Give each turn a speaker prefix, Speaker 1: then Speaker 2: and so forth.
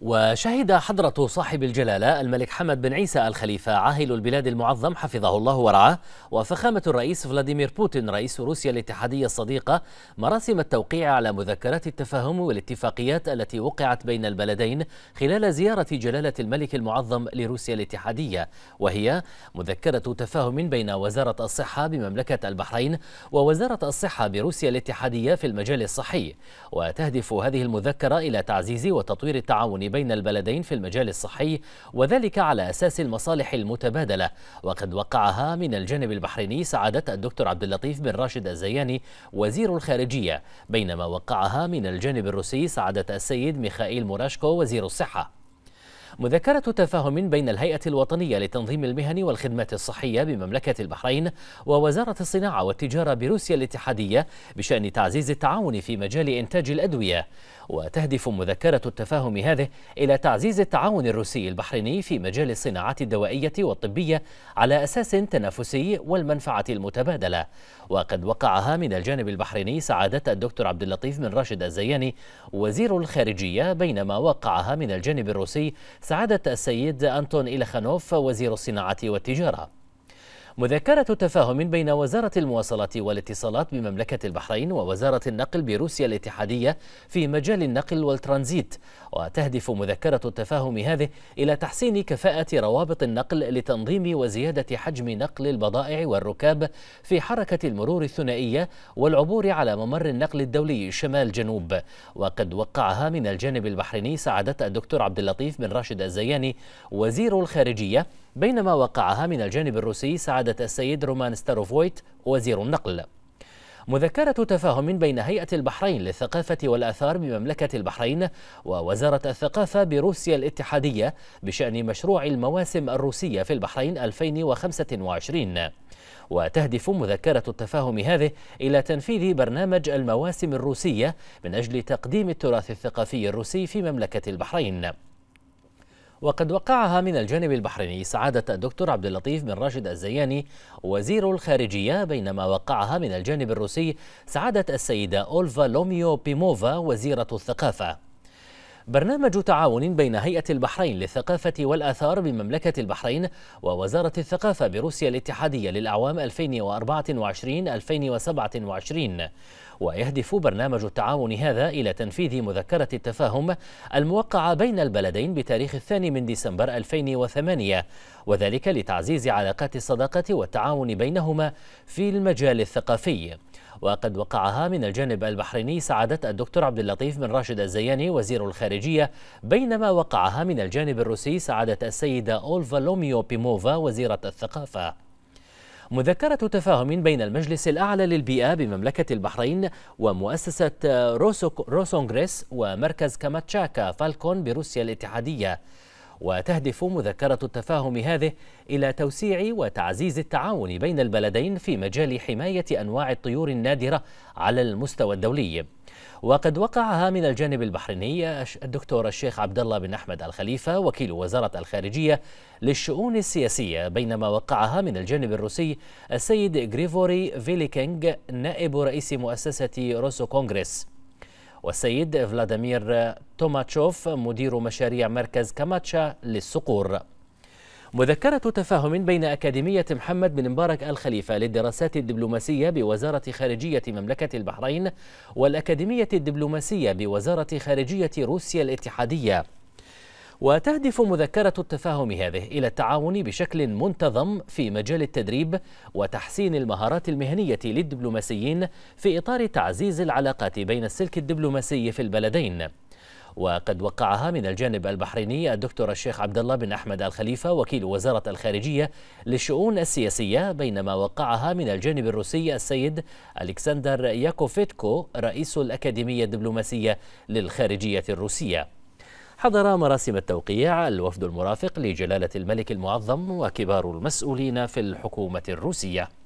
Speaker 1: وشهد حضرة صاحب الجلالة الملك حمد بن عيسى الخليفة عاهل البلاد المعظم حفظه الله ورعاه وفخامة الرئيس فلاديمير بوتين رئيس روسيا الاتحادية الصديقة مراسم التوقيع على مذكرات التفاهم والاتفاقيات التي وقعت بين البلدين خلال زيارة جلالة الملك المعظم لروسيا الاتحادية وهي مذكرة تفاهم بين وزارة الصحة بمملكة البحرين ووزارة الصحة بروسيا الاتحادية في المجال الصحي وتهدف هذه المذكرة إلى تعزيز وتطوير التعاون بين البلدين في المجال الصحي وذلك على أساس المصالح المتبادلة وقد وقعها من الجانب البحريني سعادة الدكتور عبد اللطيف بن راشد الزياني وزير الخارجية بينما وقعها من الجانب الروسي سعادة السيد ميخائيل موراشكو وزير الصحة مذكرة تفاهم بين الهيئة الوطنية لتنظيم المهن والخدمات الصحية بمملكة البحرين ووزارة الصناعة والتجارة بروسيا الاتحادية بشأن تعزيز التعاون في مجال إنتاج الأدوية وتهدف مذكرة التفاهم هذه إلى تعزيز التعاون الروسي البحريني في مجال الصناعات الدوائية والطبية على أساس تنافسي والمنفعة المتبادلة وقد وقعها من الجانب البحريني سعادة الدكتور عبد اللطيف بن راشد الزياني وزير الخارجية بينما وقعها من الجانب الروسي سعادة السيد أنتون إلخانوف وزير الصناعة والتجارة مذكرة تفاهم بين وزارة المواصلات والاتصالات بمملكة البحرين ووزارة النقل بروسيا الاتحادية في مجال النقل والترانزيت وتهدف مذكرة التفاهم هذه إلى تحسين كفاءة روابط النقل لتنظيم وزيادة حجم نقل البضائع والركاب في حركة المرور الثنائية والعبور على ممر النقل الدولي شمال جنوب وقد وقعها من الجانب البحريني سعادة الدكتور عبد اللطيف بن راشد الزياني وزير الخارجية بينما وقعها من الجانب الروسي سعادة السيد رومان ستاروفويت وزير النقل مذكرة تفاهم بين هيئة البحرين للثقافة والآثار بمملكة البحرين ووزارة الثقافة بروسيا الاتحادية بشأن مشروع المواسم الروسية في البحرين 2025 وتهدف مذكرة التفاهم هذه إلى تنفيذ برنامج المواسم الروسية من أجل تقديم التراث الثقافي الروسي في مملكة البحرين وقد وقعها من الجانب البحريني سعادة الدكتور عبد اللطيف بن راشد الزياني وزير الخارجية بينما وقعها من الجانب الروسي سعادة السيدة أولفا لوميو بيموفا وزيرة الثقافة برنامج تعاون بين هيئة البحرين للثقافة والآثار بمملكة البحرين ووزارة الثقافة بروسيا الاتحادية للأعوام 2024-2027 ويهدف برنامج التعاون هذا إلى تنفيذ مذكرة التفاهم الموقعة بين البلدين بتاريخ الثاني من ديسمبر 2008 وذلك لتعزيز علاقات الصداقة والتعاون بينهما في المجال الثقافي وقد وقعها من الجانب البحريني سعادة الدكتور عبد اللطيف بن راشد الزياني وزير الخارجية الخارجية بينما وقعها من الجانب الروسي سعادة السيدة أولفا لوميو بيموفا وزيرة الثقافة مذكرة تفاهم بين المجلس الأعلى للبيئة بمملكة البحرين ومؤسسة روسونغريس ومركز كاماتشاكا فالكون بروسيا الاتحادية وتهدف مذكرة التفاهم هذه إلى توسيع وتعزيز التعاون بين البلدين في مجال حماية أنواع الطيور النادرة على المستوى الدولي وقد وقعها من الجانب البحريني الدكتور الشيخ عبد الله بن احمد الخليفه وكيل وزاره الخارجيه للشؤون السياسيه بينما وقعها من الجانب الروسي السيد غريفوري فيليكينغ نائب رئيس مؤسسه روسو كونغرس والسيد فلاديمير توماتشوف مدير مشاريع مركز كاماتشا للصقور مذكرة تفاهم بين أكاديمية محمد بن مبارك الخليفة للدراسات الدبلوماسية بوزارة خارجية مملكة البحرين والأكاديمية الدبلوماسية بوزارة خارجية روسيا الاتحادية وتهدف مذكرة التفاهم هذه إلى التعاون بشكل منتظم في مجال التدريب وتحسين المهارات المهنية للدبلوماسيين في إطار تعزيز العلاقات بين السلك الدبلوماسي في البلدين وقد وقعها من الجانب البحريني الدكتور الشيخ عبد الله بن احمد الخليفه وكيل وزاره الخارجيه للشؤون السياسيه بينما وقعها من الجانب الروسي السيد الكسندر ياكوفيتكو رئيس الاكاديميه الدبلوماسيه للخارجيه الروسيه حضر مراسم التوقيع الوفد المرافق لجلالة الملك المعظم وكبار المسؤولين في الحكومة الروسية